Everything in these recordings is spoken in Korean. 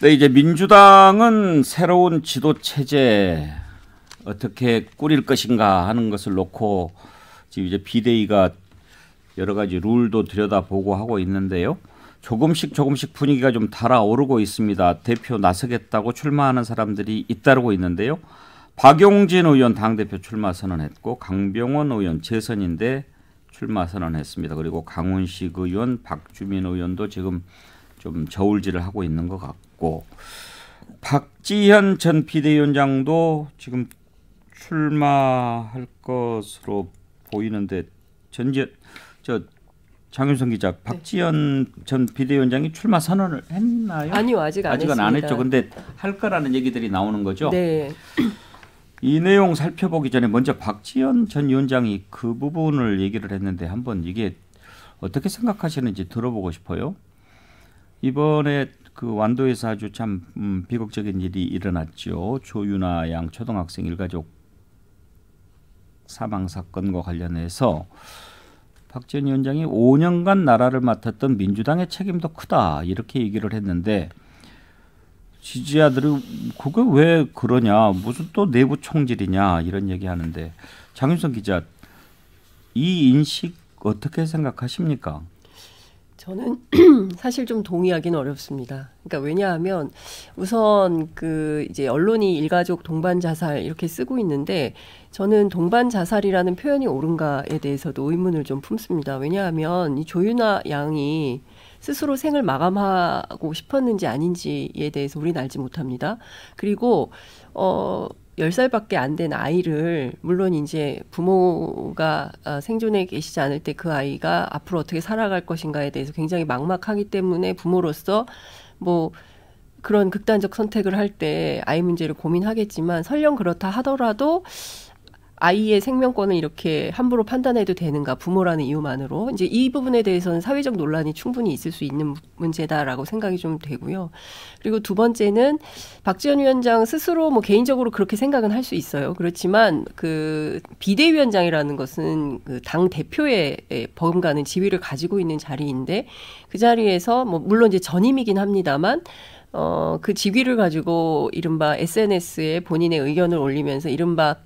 근데 네, 이제 민주당은 새로운 지도 체제 어떻게 꾸릴 것인가 하는 것을 놓고 지금 이제 비대위가 여러 가지 룰도 들여다보고 하고 있는데요. 조금씩 조금씩 분위기가 좀 달아오르고 있습니다. 대표 나서겠다고 출마하는 사람들이 잇따르고 있는데요. 박용진 의원 당대표 출마 선언했고 강병원 의원 재선인데 출마 선언했습니다. 그리고 강훈식 의원, 박주민 의원도 지금 좀 저울질을 하고 있는 것 같고 있고 박지현 전 비대위원장도 지금 출마할 것으로 보이는데 전제 저 장윤성 기자 네. 박지현 네. 전 비대위원장이 출마 선언을 했나요? 아니요 아직 안 아직은 했습니다. 안 했죠. 근데 할 거라는 얘기들이 나오는 거죠. 네. 이 내용 살펴보기 전에 먼저 박지현 전 위원장이 그 부분을 얘기를 했는데 한번 이게 어떻게 생각하시는지 들어보고 싶어요. 이번에 그 완도에서 아주 참 음, 비극적인 일이 일어났죠. 조윤아 양 초등학생 일가족 사망 사건과 관련해서 박지원 위원장이 5년간 나라를 맡았던 민주당의 책임도 크다 이렇게 얘기를 했는데 지지자들이 그게 왜 그러냐 무슨 또 내부 총질이냐 이런 얘기하는데 장윤성 기자 이 인식 어떻게 생각하십니까? 저는 사실 좀 동의하기는 어렵습니다. 그러니까 왜냐하면 우선 그 이제 언론이 일가족 동반 자살 이렇게 쓰고 있는데 저는 동반 자살이라는 표현이 옳은가에 대해서도 의문을 좀 품습니다. 왜냐하면 이 조윤아 양이 스스로 생을 마감하고 싶었는지 아닌지에 대해서 우리는 알지 못합니다. 그리고 어 열살밖에 안 된 아이를 물론 이제 부모가 어, 생존해 계시지 않을 때 그 아이가 앞으로 어떻게 살아갈 것인가에 대해서 굉장히 막막하기 때문에 부모로서 뭐 그런 극단적 선택을 할 때 아이 문제를 고민하겠지만 설령 그렇다 하더라도 아이의 생명권을 이렇게 함부로 판단해도 되는가 부모라는 이유만으로 이제 이 부분에 대해서는 사회적 논란이 충분히 있을 수 있는 문제다라고 생각이 좀 되고요. 그리고 두 번째는 박지원 위원장 스스로 뭐 개인적으로 그렇게 생각은 할 수 있어요. 그렇지만 그 비대위원장이라는 것은 그 당 대표의 범가는 지위를 가지고 있는 자리인데 그 자리에서 뭐 물론 이제 전임이긴 합니다만 어, 그 직위를 가지고 이른바 SNS에 본인의 의견을 올리면서 이른바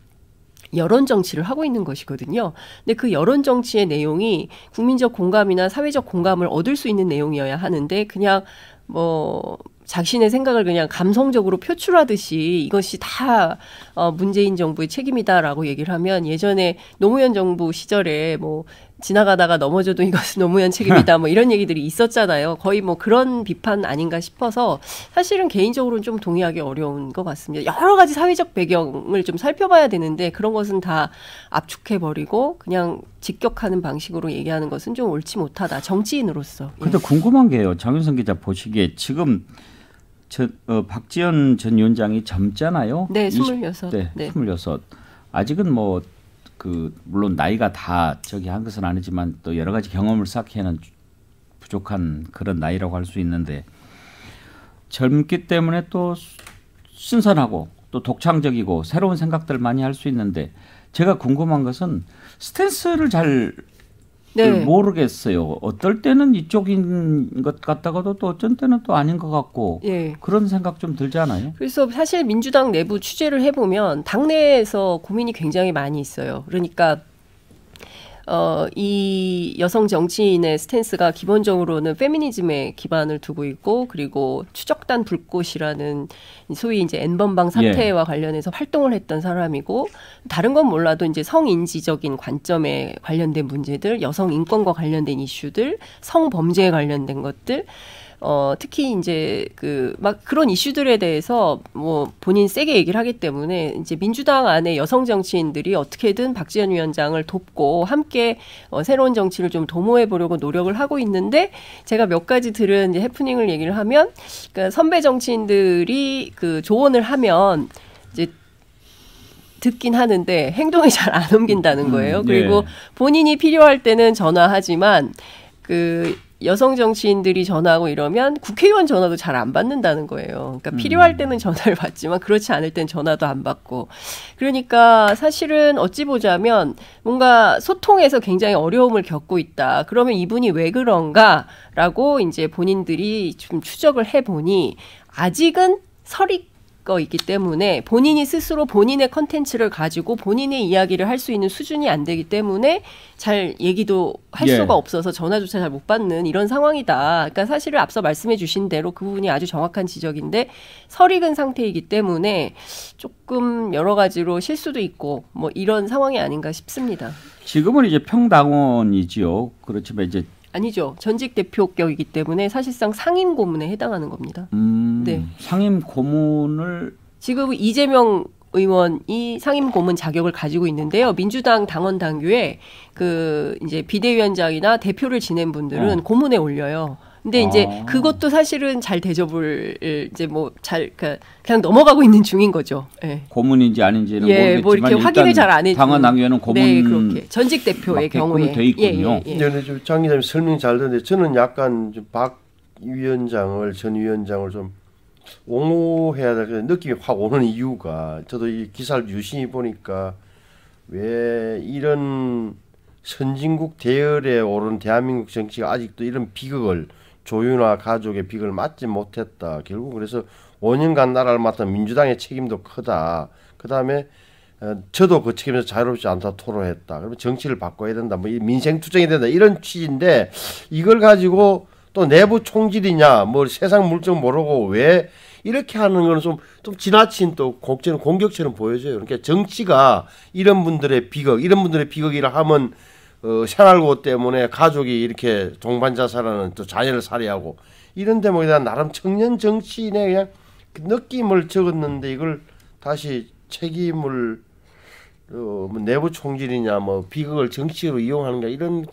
여론 정치를 하고 있는 것이거든요. 근데 그 여론 정치의 내용이 국민적 공감이나 사회적 공감을 얻을 수 있는 내용이어야 하는데 그냥 뭐 자신의 생각을 그냥 감성적으로 표출하듯이 이것이 다 어, 문재인 정부의 책임이다라고 얘기를 하면 예전에 노무현 정부 시절에 뭐 지나가다가 넘어져도 이것은 노무현 책임이다 뭐 이런 얘기들이 있었잖아요. 거의 뭐 그런 비판 아닌가 싶어서 사실은 개인적으로는 좀 동의하기 어려운 것 같습니다. 여러 가지 사회적 배경을 좀 살펴봐야 되는데 그런 것은 다 압축해 버리고 그냥 직격하는 방식으로 얘기하는 것은 좀 옳지 못하다 정치인으로서. 예. 근데 예. 궁금한 게요, 장윤성 기자 보시기에 지금 저, 어, 박지현전 위원장이 젊잖아요. 네, 26. 20, 네. 26. 아직은 뭐그 물론 나이가 다 저기 한 것은 아니지만 또 여러 가지 경험을 쌓기에는 부족한 그런 나이라고 할 수 있는데 젊기 때문에 또 신선하고 또 독창적이고 새로운 생각들 많이 할 수 있는데 제가 궁금한 것은 스탠스를 잘 네. 그 모르겠어요. 어떨 때는 이쪽인 것 같다가도 또 어쩐 때는 또 아닌 것 같고 예. 그런 생각 좀들잖아요 그래서 사실 민주당 내부 취재를 해보면 당내에서 고민이 굉장히 많이 있어요. 그러니까 어, 이 여성 정치인의 스탠스가 기본적으로는 페미니즘에 기반을 두고 있고 그리고 추적단 불꽃이라는 소위 이제 엔번방 예. 사태와 예. 관련해서 활동을 했던 사람이고 다른 건 몰라도 이제 성인지적인 관점에 관련된 문제들, 여성 인권과 관련된 이슈들, 성범죄에 관련된 것들 어, 특히 이제 그 막 그런 이슈들에 대해서 뭐 본인 세게 얘기를 하기 때문에 이제 민주당 안에 여성 정치인들이 어떻게든 박지원 위원장을 돕고 함께 어, 새로운 정치를 좀 도모해 보려고 노력을 하고 있는데 제가 몇 가지 들은 이제 해프닝을 얘기를 하면 그니까 선배 정치인들이 그 조언을 하면 이제 듣긴 하는데 행동이 잘 안 옮긴다는 거예요. 음, 음, 예. 그리고 본인이 필요할 때는 전화하지만 그 여성 정치인들이 전화하고 이러면 국회의원 전화도 잘 안 받는다는 거예요. 그러니까 음. 필요할 때는 전화를 받지만 그렇지 않을 땐 전화도 안 받고. 그러니까 사실은 어찌 보자면 뭔가 소통에서 굉장히 어려움을 겪고 있다. 그러면 이분이 왜 그런가라고 이제 본인들이 좀 추적을 해보니 아직은 설익 거이기 때문에 본인이 스스로 본인의 컨텐츠를 가지고 본인의 이야기를 할 수 있는 수준이 안 되기 때문에 잘 얘기도 할 예. 수가 없어서 전화조차 잘 못 받는 이런 상황이다. 그러니까 사실을 앞서 말씀해 주신 대로 그 부분이 아주 정확한 지적인데 설익은 상태이기 때문에 조금 여러 가지로 실수도 있고 뭐 이런 상황이 아닌가 싶습니다. 지금은 이제 평당원이지요. 그렇지만 이제 아니죠. 전직 대표격이기 때문에 사실상 상임 고문에 해당하는 겁니다. 음, 네. 상임 고문을 지금 이재명 의원이 상임 고문 자격을 가지고 있는데요. 민주당 당원 당규에 그 이제 비대위원장이나 대표를 지낸 분들은 어. 고문에 올려요. 근데 이제 아. 그것도 사실은 잘 대접을 예, 이제 뭐 잘 그러니까 그냥 넘어가고 있는 중인 거죠. 예. 고문인지 아닌지는 예, 모르겠지만 뭐 이렇게 확인을 잘 안 해주 당한 당규에는 네, 고문 네, 그렇게 전직 대표의 경우에 돼 있군요. 예, 예, 예. 네, 좀장 기자님 설명이 잘듣는데 저는 약간 좀 박 위원장을 전 위원장을 좀 옹호해야 될 느낌이 확 오는 이유가 저도 이 기사를 유심히 보니까 왜 이런 선진국 대열에 오른 대한민국 정치가 아직도 이런 비극을 조윤화 가족의 빅을 맞지 못했다. 결국 그래서 5년간 나라를 맡은 민주당의 책임도 크다. 그 다음에 어, 저도 그 책임에서 자유롭지 않다 토로했다. 그러면 정치를 바꿔야 된다. 뭐 민생 투쟁이 된다. 이런 취지인데 이걸 가지고 또 내부 총질이냐, 뭐 세상 물정 모르고 왜 이렇게 하는 거는 좀, 좀 지나친 또 곡제는 공격처럼 보여져요. 그러니까 정치가 이런 분들의 비극, 이런 분들의 비극이라 하면 어, 샤랄고 때문에 가족이 이렇게 동반 자살하는 또 자녀를 살해하고 이런 대목에다 나름 청년 정치인의 그냥 그 느낌을 적었는데 이걸 다시 책임을 어, 뭐 내부 총질이냐 뭐 비극을 정치로 이용하는가 이런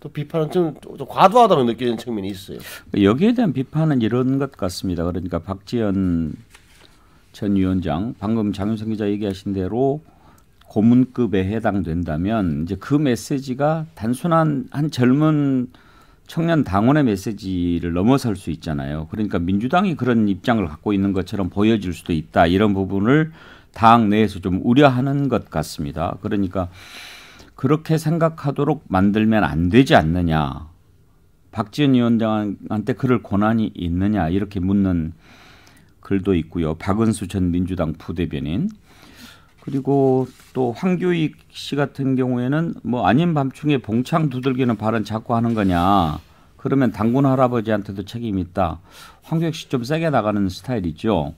또 비판은 좀, 좀 과도하다고 느끼는 측면이 있어요. 여기에 대한 비판은 이런 것 같습니다. 그러니까 박지현 전 위원장 방금 장윤성 기자 얘기하신 대로 고문급에 해당된다면 이제 그 메시지가 단순한 한 젊은 청년 당원의 메시지를 넘어설 수 있잖아요. 그러니까 민주당이 그런 입장을 갖고 있는 것처럼 보여질 수도 있다. 이런 부분을 당 내에서 좀 우려하는 것 같습니다. 그러니까 그렇게 생각하도록 만들면 안 되지 않느냐. 박지원 위원장한테 그럴 권한이 있느냐 이렇게 묻는 글도 있고요. 박은수 전 민주당 부대변인 그리고 또 황교익 씨 같은 경우에는 뭐 아닌 밤중에 봉창 두들기는 발언 자꾸 하는 거냐. 그러면 당군 할아버지한테도 책임이 있다. 황교익 씨 좀 세게 나가는 스타일이죠.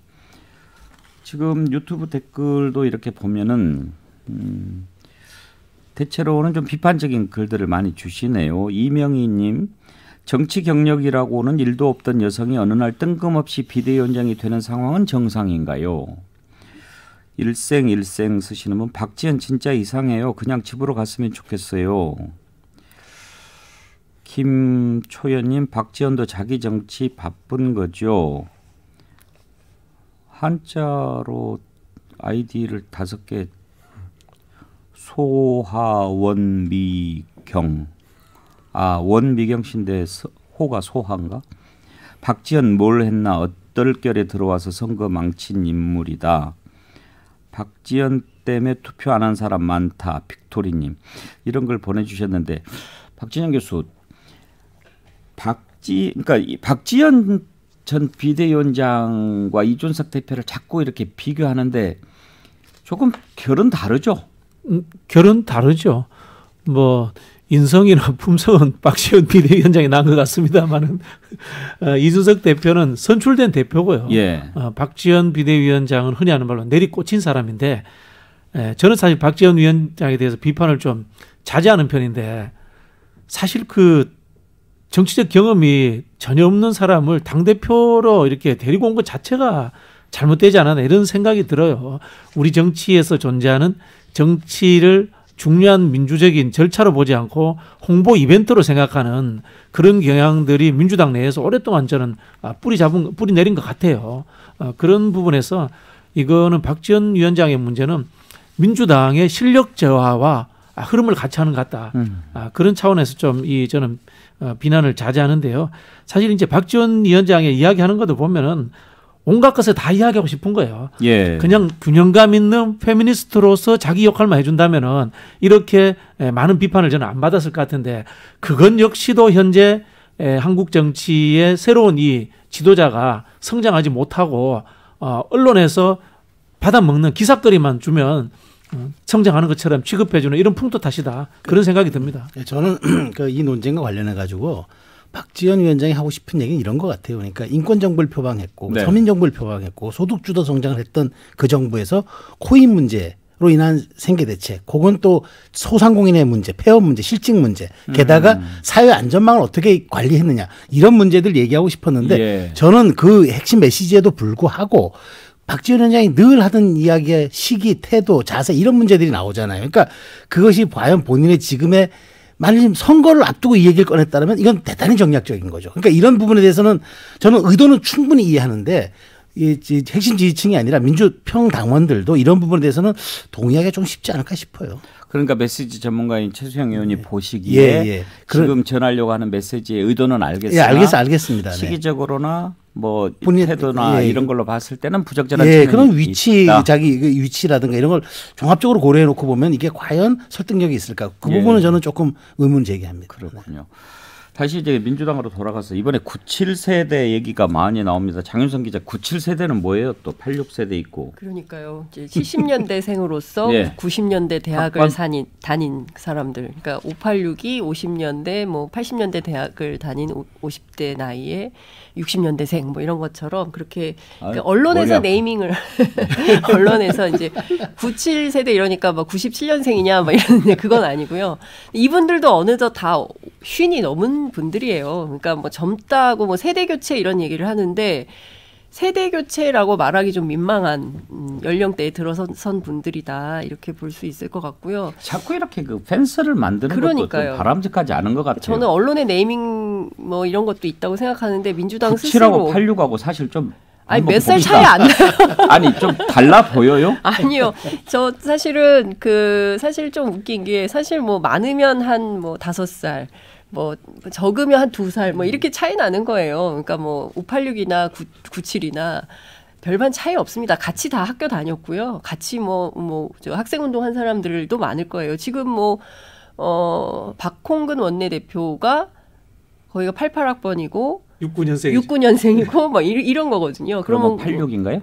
지금 유튜브 댓글도 이렇게 보면은 음, 대체로는 좀 비판적인 글들을 많이 주시네요. 이명희님 정치 경력이라고는 일도 없던 여성이 어느 날 뜬금없이 비대위원장이 되는 상황은 정상인가요? 일생 일생 쓰시는 분박지현 진짜 이상해요. 그냥 집으로 갔으면 좋겠어요. 김초연님 박지연도 자기 정치 바쁜 거죠. 한자로 아이디를 다섯 개 소하원미경 아 원미경 씨인데 호가 소한가? 박지연 뭘 했나 어떨결에 들어와서 선거 망친 인물이다. 박지연 때문에 투표 안 한 사람 많다. 빅토리님 이런 걸 보내주셨는데 박진영 교수 박지 그러니까 이 박지연 전 비대위원장과 이준석 대표를 자꾸 이렇게 비교하는데 조금 결은 다르죠. 음, 결은 다르죠. 뭐 인성이나 품성은 박시원 비대위원장이 난것 같습니다만은 어, 이준석 대표는 선출된 대표고요. 예. 어, 박지원 비대위원장은 흔히 하는 말로 내리꽂힌 사람인데 예, 저는 사실 박지원 위원장에 대해서 비판을 좀 자제하는 편인데 사실 그 정치적 경험이 전혀 없는 사람을 당 대표로 이렇게 데리고 온 것 자체가 잘못되지 않았나 이런 생각이 들어요. 우리 정치에서 존재하는 정치를 중요한 민주적인 절차로 보지 않고 홍보 이벤트로 생각하는 그런 경향들이 민주당 내에서 오랫동안 저는 아, 뿌리 잡은 뿌리 내린 것 같아요. 어, 그런 부분에서 이거는 박지원 위원장의 문제는 민주당의 실력 저하와 흐름을 같이 하는 것 같다. 음. 아, 그런 차원에서 좀 이 저는 어, 비난을 자제하는데요. 사실 이제 박지원 위원장의 이야기하는 것도 보면은 온갖 것을 다 이야기하고 싶은 거예요. 예. 그냥 균형감 있는 페미니스트로서 자기 역할만 해준다면은 이렇게 예, 많은 비판을 저는 안 받았을 것 같은데 그건 역시도 현재 예, 한국 정치의 새로운 이 지도자가 성장하지 못하고 어, 언론에서 받아먹는 기사거리만 주면 어, 성장하는 것처럼 취급해주는 이런 풍토 탓이다 그런 생각이 듭니다. 네, 저는 그 이 논쟁과 관련해 가지고 박지원 위원장이 하고 싶은 얘기는 이런 것 같아요. 그러니까 인권 정부를 표방했고 네. 서민 정부를 표방했고 소득 주도 성장을 했던 그 정부에서 코인 문제 로 인한 생계 대책, 혹은 또 소상공인의 문제, 폐업 문제, 실직 문제, 게다가 음. 사회 안전망을 어떻게 관리했느냐 이런 문제들 얘기하고 싶었는데 예. 저는 그 핵심 메시지에도 불구하고 박지원 위원장이 늘 하던 이야기의 시기, 태도, 자세 이런 문제들이 나오잖아요. 그러니까 그것이 과연 본인의 지금의 만일 선거를 앞두고 이 얘기를 꺼냈다면 이건 대단히 정략적인 거죠. 그러니까 이런 부분에 대해서는 저는 의도는 충분히 이해하는데 이, 이 핵심 지지층이 아니라 민주평당원들도 이런 부분에 대해서는 동의하기가 좀 쉽지 않을까 싶어요. 그러니까 메시지 전문가인 최수영 의원이 네. 보시기에 예, 예. 지금 전하려고 하는 메시지의 의도는 알겠습니나 예, 알겠습니다 네. 시기적으로나 뭐 본인 의 태도나 예. 이런 걸로 봤을 때는 부적절한 예, 그런 위치 있다. 자기 그 위치라든가 이런 걸 종합적으로 고려해 놓고 보면 이게 과연 설득력이 있을까 그 예. 부분은 저는 조금 의문 제기합니다. 그렇군요. 네. 다시 이제 민주당으로 돌아가서 이번에 97세대 얘기가 많이 나옵니다. 장윤성 기자, 97세대는 뭐예요? 또 86세대 있고. 그러니까요. 이제 70년대생으로서 예. 90년대 대학을 학반? 사니, 다닌 사람들. 그러니까 586이 50년대, 뭐 80년대 대학을 다닌 50대 나이에 60년대생 뭐 이런 것처럼 그렇게 그러니까 언론에서 네이밍을 언론에서 이제 97세대 이러니까 막 97년생이냐 막 이러는데 그건 아니고요. 이분들도 어느덧 다 쉰이 넘은 분들이에요. 그러니까 뭐 젊다고 뭐 세대 교체 이런 얘기를 하는데 세대 교체라고 말하기 좀 민망한 음, 연령대에 들어선 분들이다 이렇게 볼 수 있을 것 같고요. 자꾸 이렇게 그 펜스를 만드는 그러니까요. 것도 바람직하지 않은 것 같아요. 저는 언론의 네이밍 뭐 이런 것도 있다고 생각하는데 민주당 스스로 86하고 사실 좀 아니 몇살 차이 안 나요. 아니 좀 달라 보여요? 아니요. 저 사실은 그 사실 좀 웃긴 게 사실 뭐 많으면 한 뭐 다섯 살뭐 적으면 한 두 살뭐 음. 이렇게 차이 나는 거예요. 그러니까 뭐 586이나 9, 97이나 별반 차이 없습니다. 같이 다 학교 다녔고요. 같이 뭐뭐저 학생 운동한 사람들도 많을 거예요. 지금 뭐 어, 박홍근 원내대표가 거기가 88학번이고 69년생 69년생이고 뭐 이, 런 거거든요. 뭐 그러면 86인가요? 뭐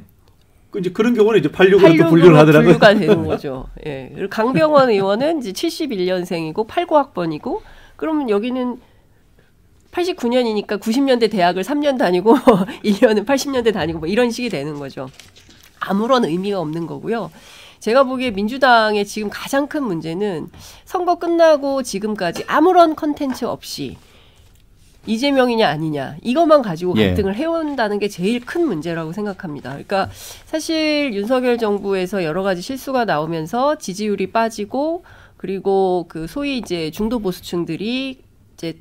그 이제 그런 경우는 이제 86으로 또 분류를 하더라고요. 분류가 되는 거죠. 예. 강병원 의원은 이제 71년생이고 89학번이고 그러면 여기는 89년이니까 90년대 대학을 3년 다니고 1년은 80년대 다니고 뭐 이런 식이 되는 거죠. 아무런 의미가 없는 거고요. 제가 보기에 민주당의 지금 가장 큰 문제는 선거 끝나고 지금까지 아무런 컨텐츠 없이 이재명이냐 아니냐 이것만 가지고 예. 갈등을 예. 해온다는 게 제일 큰 문제라고 생각합니다. 그러니까 사실 윤석열 정부에서 여러 가지 실수가 나오면서 지지율이 빠지고 그리고 그 소위 이제 중도 보수층들이 이제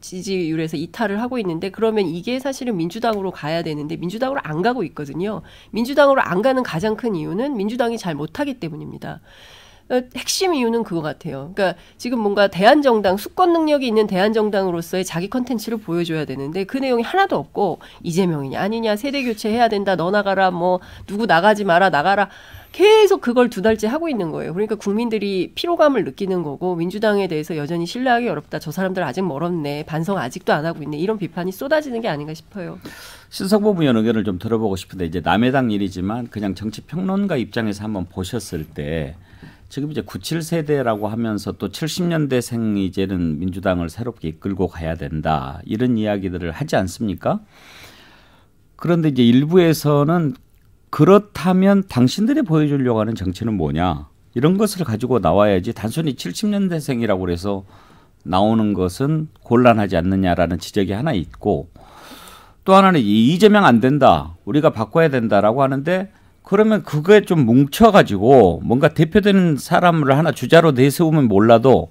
지지율에서 이탈을 하고 있는데 그러면 이게 사실은 민주당으로 가야 되는데 민주당으로 안 가고 있거든요. 민주당으로 안 가는 가장 큰 이유는 민주당이 잘 못하기 때문입니다. 어, 핵심 이유는 그거 같아요. 그러니까 지금 뭔가 대한정당 수권 능력이 있는 대한정당으로서의 자기 컨텐츠를 보여줘야 되는데 그 내용이 하나도 없고 이재명이냐 아니냐 세대 교체해야 된다 너 나가라 뭐 누구 나가지 마라 나가라 계속 그걸 두 달째 하고 있는 거예요. 그러니까 국민들이 피로감을 느끼는 거고 민주당에 대해서 여전히 신뢰하기 어렵다. 저 사람들 아직 멀었네. 반성 아직도 안 하고 있네. 이런 비판이 쏟아지는 게 아닌가 싶어요. 신석보 의원 의견을 좀 들어보고 싶은데 이제 남의당 일이지만 그냥 정치 평론가 입장에서 한번 보셨을 때 지금 이제 97세대라고 하면서 또 70년대생 이제는 민주당을 새롭게 이끌고 가야 된다 이런 이야기들을 하지 않습니까? 그런데 이제 일부에서는 그렇다면 당신들이 보여주려고 하는 정치는 뭐냐 이런 것을 가지고 나와야지 단순히 70년대생이라고 해서 나오는 것은 곤란하지 않느냐라는 지적이 하나 있고 또 하나는 이재명 안 된다 우리가 바꿔야 된다라고 하는데 그러면 그게 좀 뭉쳐가지고 뭔가 대표되는 사람을 하나 주자로 내세우면 몰라도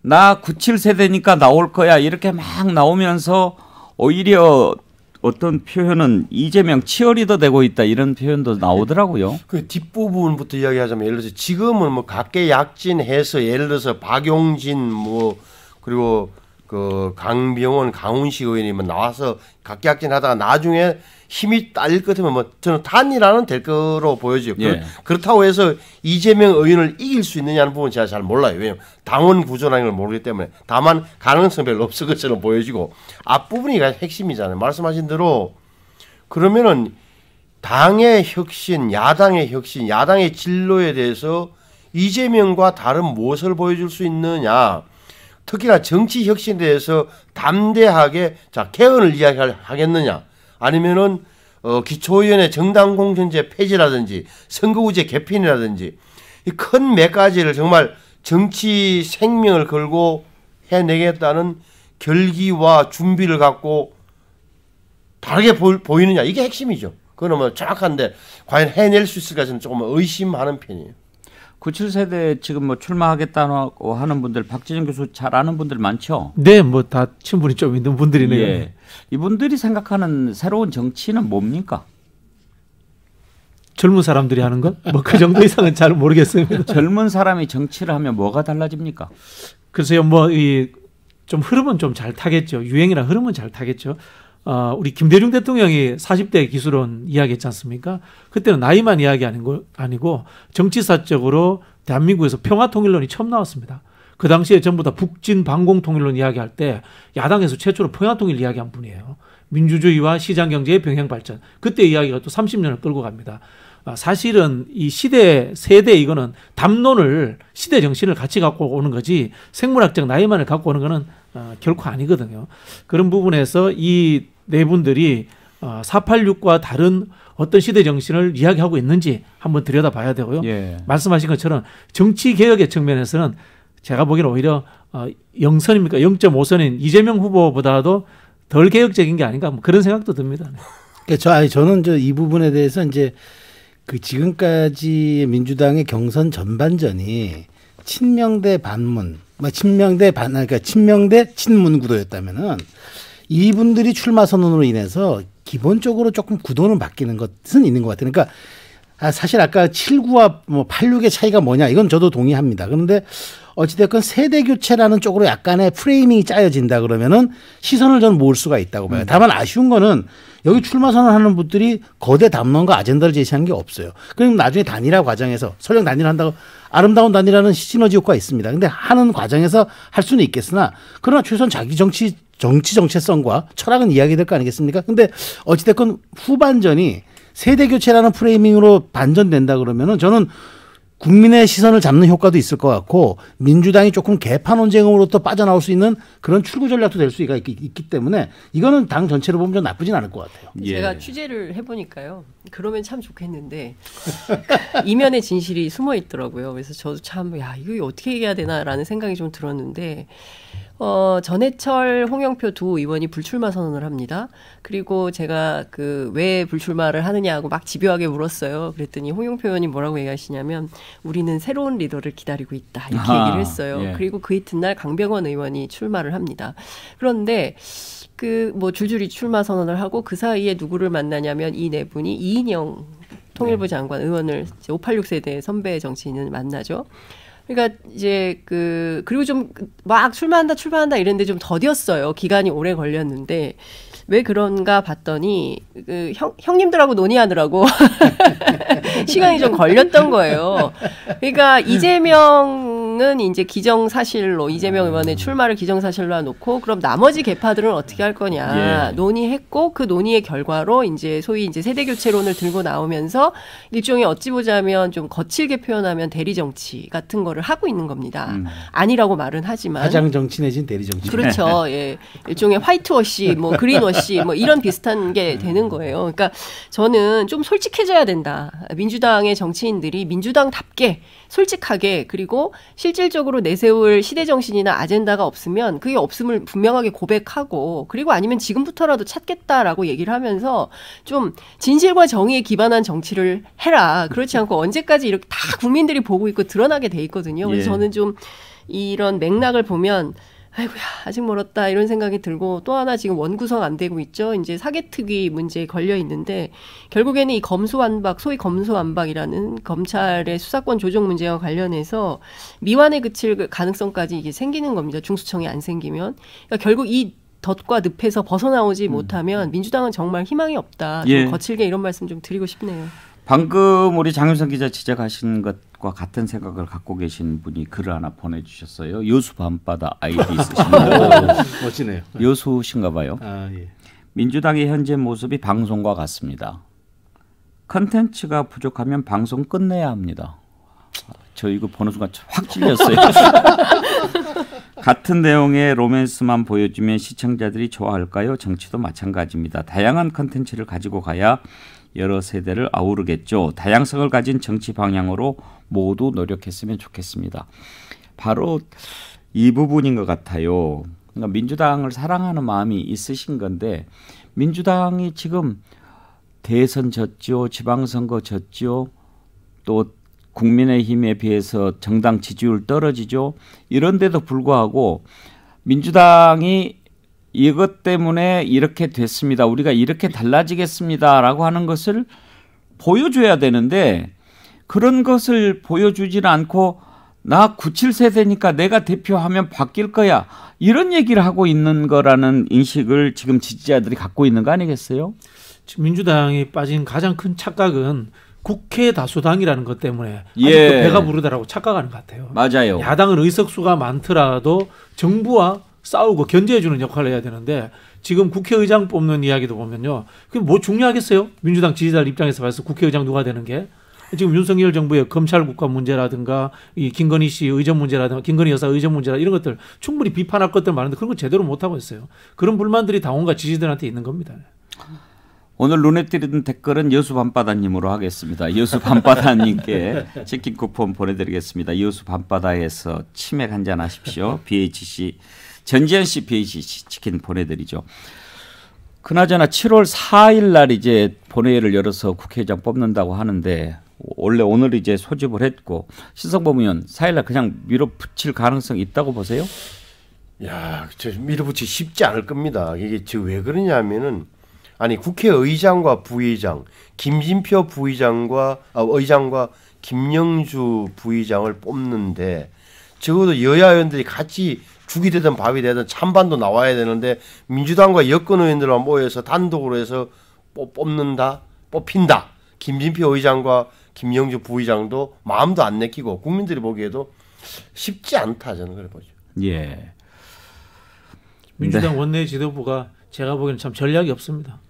나 97세대니까 나올 거야 이렇게 막 나오면서 오히려 어떤 표현은 이재명 치어리더 되고 있다 이런 표현도 나오더라고요. 그 뒷부분부터 이야기하자면 예를 들어서 지금은 뭐 각계 약진해서 예를 들어서 박용진 뭐 그리고 그 강병원 강훈식 의원이뭐 나와서 각기각진하다가 나중에 힘이 딸릴 것 같으면 뭐 저는 단일화는 될 거로 보여져요. 예. 그렇다고 해서 이재명 의원을 이길 수 있느냐는 부분 제가 잘 몰라요. 왜냐면 당원 구조라는 걸 모르기 때문에 다만 가능성 별로 없을 것처럼 보여지고 앞부분이 핵심이잖아요. 말씀하신 대로 그러면은 당의 혁신, 야당의 혁신, 야당의 진로에 대해서 이재명과 다른 무엇을 보여줄 수 있느냐. 특히나 정치 혁신에 대해서 담대하게 자 개헌을 이야기하겠느냐 아니면은 어, 기초위원회 정당 공천제 폐지라든지 선거구제 개편이라든지 이 큰 몇 가지를 정말 정치 생명을 걸고 해내겠다는 결기와 준비를 갖고 다르게 보이느냐 보 이게 핵심이죠. 그건 뭐 정확한데 과연 해낼 수 있을까 저는 조금 의심하는 편이에요. 97세대 지금 뭐 출마하겠다고 하는 분들 박지정 교수 잘 아는 분들 많죠? 네, 뭐다 친분이 좀 있는 분들이네요. 예. 이분들이 생각하는 새로운 정치는 뭡니까? 젊은 사람들이 하는 것? 뭐그 정도 이상은 잘 모르겠습니다. 젊은 사람이 정치를 하면 뭐가 달라집니까? 글쎄요, 뭐 이 좀 흐름은 좀 잘 타겠죠. 유행이나 흐름은 잘 타겠죠. 어, 우리 김대중 대통령이 40대 기술원 이야기했지 않습니까? 그때는 나이만 이야기하는 거 아니고 정치사적으로 대한민국에서 평화통일론이 처음 나왔습니다. 그 당시에 전부 다 북진 방공통일론 이야기할 때 야당에서 최초로 평화통일 이야기한 분이에요. 민주주의와 시장경제의 병행발전. 그때 이야기가 또 30년을 끌고 갑니다. 아, 사실은 이 시대 세대 이거는 담론을 시대 정신을 같이 갖고 오는 거지 생물학적 나이만을 갖고 오는 거는 어, 결코 아니거든요. 그런 부분에서 이 네 분들이 어, 아, 486과 다른 어떤 시대 정신을 이야기하고 있는지 한번 들여다봐야 되고요. 예. 말씀하신 것처럼 정치 개혁의 측면에서는 제가 보기에는 오히려 어, 0선입니까? 0.5선인 이재명 후보보다도 덜 개혁적인 게 아닌가 뭐 그런 생각도 듭니다. 그러니 아니, 저는 저이 부분에 대해서 이제 그 지금까지 민주당의 경선 전반전이 친명대 반문, 뭐 친명대 반, 그러니까 친명대 친문 구도였다면은 이분들이 출마 선언으로 인해서 기본적으로 조금 구도는 바뀌는 것은 있는 것 같아요. 그러니까 아, 사실 아까 7 9와뭐 86의 차이가 뭐냐 이건 저도 동의합니다. 그런데 어찌됐건 세대 교체라는 쪽으로 약간의 프레이밍이 짜여진다 그러면은 시선을 전 모을 수가 있다고 봐요. 음. 다만 아쉬운 거는 여기 출마 선언하는 분들이 거대 담론과 아젠다를 제시한게 없어요. 그럼 나중에 단일화 과정에서 설령 단일화 한다고 아름다운 단일화는 시너지 효과가 있습니다. 근데 하는 과정에서 할 수는 있겠으나 그러나 최소한 자기 정치 정치 정체성과 철학은 이야기될 거 아니겠습니까? 근데 어찌됐건 후반전이 세대 교체라는 프레이밍으로 반전된다 그러면은 저는 국민의 시선을 잡는 효과도 있을 것 같고 민주당이 조금 개판 논쟁으로부터 빠져나올 수 있는 그런 출구 전략도 될 수가 있, 기 때문에 이거는 당 전체로 보면 좀 나쁘진 않을 것 같아요. 예. 제가 취재를 해보니까요. 그러면 참 좋겠는데 이면의 진실이 숨어 있더라고요. 그래서 저도 참 야 이거 어떻게 얘기해야 되나라는 생각이 좀 들었는데 어, 전해철, 홍영표 두 의원이 불출마 선언을 합니다. 그리고 제가 그 왜 불출마를 하느냐고 막 집요하게 물었어요. 그랬더니 홍영표 의원이 뭐라고 얘기하시냐면 우리는 새로운 리더를 기다리고 있다. 이렇게 아하, 얘기를 했어요. 예. 그리고 그 이튿날 강병원 의원이 출마를 합니다. 그런데 그 뭐 줄줄이 출마 선언을 하고 그 사이에 누구를 만나냐면 이 네 분이 이인영 통일부 네. 장관 의원을 586 세대 선배 정치인을 만나죠. 그러니까 이제 그 그리고 좀 막 출마한다 출마한다 이랬는데 좀더디었어요 기간이 오래 걸렸는데 왜 그런가 봤더니 그 형, 형님들하고 논의하느라고 시간이 좀 걸렸던 거예요. 그러니까 이재명 의원은 이제 기정사실로 이재명 의원의 음. 출마를 기정사실로 놓고 그럼 나머지 개파들은 어떻게 할 거냐 예. 논의했고 그 논의의 결과로 이제 소위 이제 세대 교체론을 들고 나오면서 일종의 어찌 보자면 좀 거칠게 표현하면 대리 정치 같은 거를 하고 있는 겁니다. 음. 아니라고 말은 하지만 화장 정치 내진 대리 정치 그렇죠. 예. 일종의 화이트워시 뭐 그린워시 뭐 이런 비슷한 게 음. 되는 거예요. 그러니까 저는 좀 솔직해져야 된다. 민주당의 정치인들이 민주당답게 솔직하게 그리고 실질적으로 내세울 시대 정신이나 아젠다가 없으면 그게 없음을 분명하게 고백하고 그리고 아니면 지금부터라도 찾겠다라고 얘기를 하면서 좀 진실과 정의에 기반한 정치를 해라. 그렇지 않고 언제까지 이렇게 다 국민들이 보고 있고 드러나게 돼 있거든요. 그래서 예. 저는 좀 이런 맥락을 보면 아이고야 아직 멀었다 이런 생각이 들고 또 하나 지금 원구성 안 되고 있죠. 이제 사개특위 문제에 걸려 있는데 결국에는 이 검수완박 소위 검수완박이라는 검찰의 수사권 조정 문제와 관련해서 미완에 그칠 가능성까지 이게 생기는 겁니다. 중수청이 안 생기면 그러니까 결국 이 덫과 늪에서 벗어나오지 음. 못하면 민주당은 정말 희망이 없다. 좀 예. 거칠게 이런 말씀 좀 드리고 싶네요. 방금 우리 장윤선 기자 지적하신 것과 같은 생각을 갖고 계신 분이 글을 하나 보내주셨어요. 요수 밤바다 아이디 쓰시고 멋지네요. 요수신가 봐요. 아, 예. 민주당의 현재 모습이 방송과 같습니다. 컨텐츠가 부족하면 방송 끝내야 합니다. 저 이거 보는 순간 확 찔렸어요. 같은 내용의 로맨스만 보여주면 시청자들이 좋아할까요? 정치도 마찬가지입니다. 다양한 컨텐츠를 가지고 가야 여러 세대를 아우르겠죠. 다양성을 가진 정치 방향으로 모두 노력했으면 좋겠습니다. 바로 이 부분인 것 같아요. 그러니까 민주당을 사랑하는 마음이 있으신 건데 민주당이 지금 대선 졌죠, 지방선거 졌죠, 또 국민의힘에 비해서 정당 지지율 떨어지죠. 이런데도 불구하고 민주당이 이것 때문에 이렇게 됐습니다. 우리가 이렇게 달라지겠습니다라고 하는 것을 보여줘야 되는데 그런 것을 보여주질 않고 나 97세대니까 내가 대표하면 바뀔 거야. 이런 얘기를 하고 있는 거라는 인식을 지금 지지자들이 갖고 있는 거 아니겠어요? 지금 민주당이 빠진 가장 큰 착각은 국회 다수당이라는 것 때문에 예. 아직도 예. 배가 부르다라고 착각하는 것 같아요. 맞아요. 야당은 의석수가 많더라도 정부와 싸우고 견제해주는 역할을 해야 되는데 지금 국회의장 뽑는 이야기도 보면요. 그게 뭐 중요하겠어요? 민주당 지지자들 입장에서 봐서 국회의장 누가 되는 게? 지금 윤석열 정부의 검찰 국가 문제라든가 이 김건희 씨 의전 문제라든가 김건희 여사 의전 문제라 이런 것들 충분히 비판할 것들 많은데 그런 거 제대로 못 하고 있어요. 그런 불만들이 당원과 지지들한테 있는 겁니다. 오늘 눈에 띄는 댓글은 여수 밤바다님으로 하겠습니다. 여수 밤바다님께 치킨 쿠폰 보내드리겠습니다. 여수 밤바다에서 치맥 한잔 하십시오. BHC 전지현 씨 페이지 치킨 보내드리죠. 그나저나 7월 4일 날 이제 본회의를 열어서 국회의장 뽑는다고 하는데 원래 오늘 이제 소집을 했고 신성범 의원 4일 날 그냥 밀어붙일 가능성 있다고 보세요? 야, 저 밀어붙이 쉽지 않을 겁니다. 이게 지왜 그러냐면은 아니 국회의장과 부의장 김진표 부의장과 아, 의장과 김영주 부의장을 뽑는데 적어도 여야 의원들이 같이 죽이 되든 밥이 되든 찬반도 나와야 되는데 민주당과 여권 의원들만 모여서 단독으로 해서 뽑는다 뽑힌다 김진표 의장과 김영주 부의장도 마음도 안 내키고 국민들이 보기에도 쉽지 않다 저는 그래 보죠. 예. 민주당 네. 원내 지도부가 제가 보기에는 참 전략이 없습니다.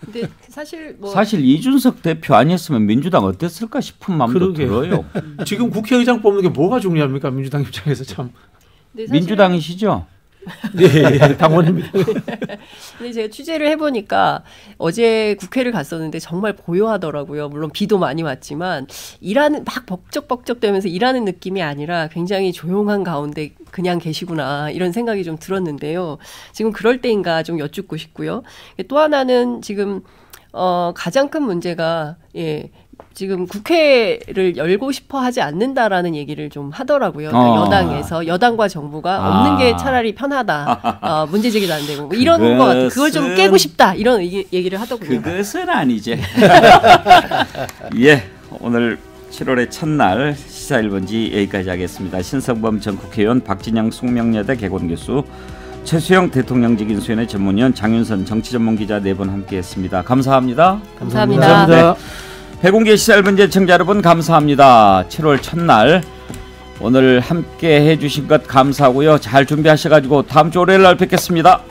근데 사실 뭐 사실 이준석 대표 아니었으면 민주당 어땠을까 싶은 마음도 그러게요. 들어요. 지금 국회의장 뽑는 게 뭐가 중요합니까 민주당 입장에서 참 네, 민주당이시죠? 네, 예, 예 당원입니다. 근데 제가 취재를 해보니까 어제 국회를 갔었는데 정말 고요하더라고요. 물론 비도 많이 왔지만 일하는 막 벅적벅적대면서 일하는 느낌이 아니라 굉장히 조용한 가운데 그냥 계시구나 이런 생각이 좀 들었는데요. 지금 그럴 때인가 좀 여쭙고 싶고요. 또 하나는 지금 어, 가장 큰 문제가 예, 지금 국회를 열고 싶어 하지 않는다라는 얘기를 좀 하더라고요. 그러니까 어. 여당에서 여당과 정부가 아. 없는 게 차라리 편하다. 어, 문제 제기도 안 되고 뭐 이런 것 그걸 좀 깨고 싶다 이런 얘기, 얘기를 하더군요. 그것은 아니지. 예, 오늘 7월의 첫날 시사 1번지 여기까지 하겠습니다. 신성범 전 국회의원, 박진영 숙명여대 개건 교수, 최수영 대통령직 인수위원회 전문위원, 장윤선 정치전문기자 네 분 함께했습니다. 감사합니다. 감사합니다. 감사합니다. 감사합니다. 네. 배공개 시설문제 청자 여러분 감사합니다. 7월 첫날 오늘 함께 해주신 것 감사하고요. 잘 준비하셔가지고 다음 주 월요일 날 뵙겠습니다.